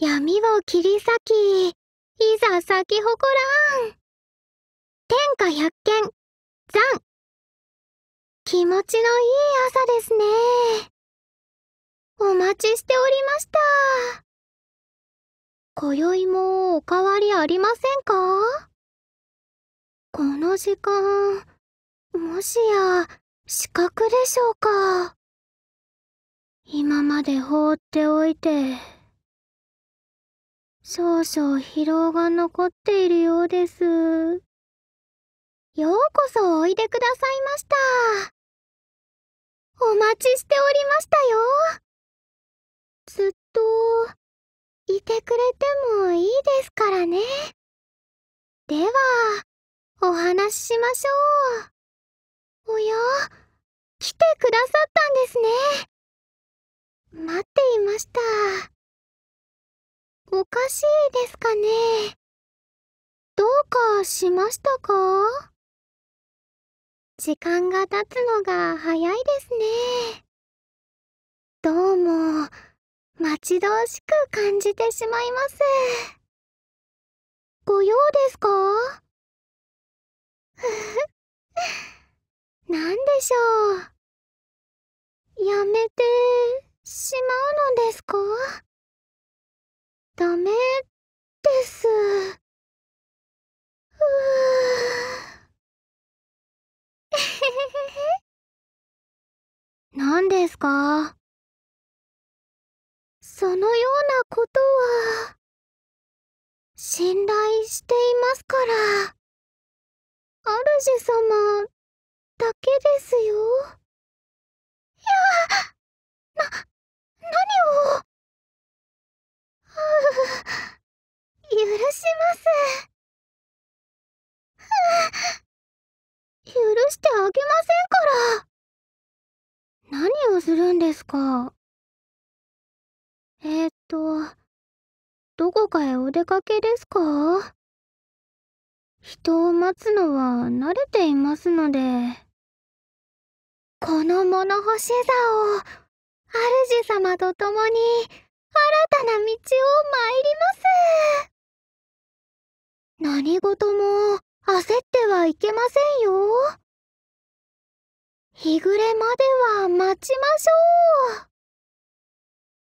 闇を切り裂き、いざ咲き誇らん。天下百軒、残。気持ちのいい朝ですね。お待ちしておりました。今宵もおかわりありませんかこの時間、もしや、死角でしょうか。今まで放っておいて。少々疲労が残っているようです。ようこそおいでくださいました。お待ちしておりましたよ。ずっと、いてくれてもいいですからね。では、お話ししましょう。おや、来てくださったんですね。かしいですかねどうかしましたか時間が経つのが早いですね。どうも、待ち遠しく感じてしまいます。ご用ですかふふ、何でしょう。やめてしまうのですかですかそのようなことは、信頼していますから、主様だけですよ。いや、な、何を。許します。許してあげませするんですか。えー、っと、どこかへお出かけですか人を待つのは慣れていますので。この物干し竿を、主様と共に、新たな道を参ります。何事も焦ってはいけませんよ。日暮れまでは待ちましょう。